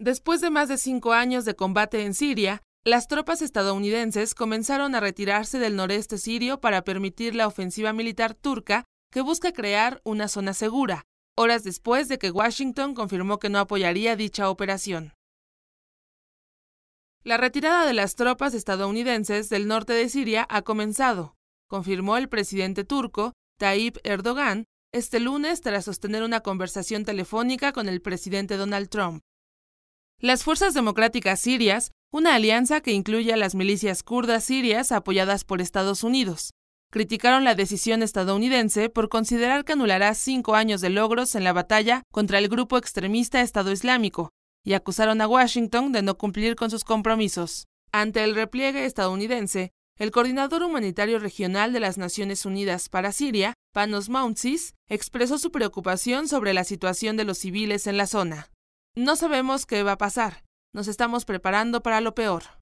Después de más de cinco años de combate en Siria, las tropas estadounidenses comenzaron a retirarse del noreste sirio para permitir la ofensiva militar turca que busca crear una zona segura, horas después de que Washington confirmó que no apoyaría dicha operación. La retirada de las tropas estadounidenses del norte de Siria ha comenzado, confirmó el presidente turco, Tayyip Erdogan, este lunes tras sostener una conversación telefónica con el presidente Donald Trump. Las fuerzas democráticas sirias, una alianza que incluye a las milicias kurdas sirias apoyadas por Estados Unidos, criticaron la decisión estadounidense por considerar que anulará cinco años de logros en la batalla contra el grupo extremista Estado Islámico y acusaron a Washington de no cumplir con sus compromisos. Ante el repliegue estadounidense, el coordinador humanitario regional de las Naciones Unidas para Siria, Panos Mountsis, expresó su preocupación sobre la situación de los civiles en la zona. No sabemos qué va a pasar. Nos estamos preparando para lo peor.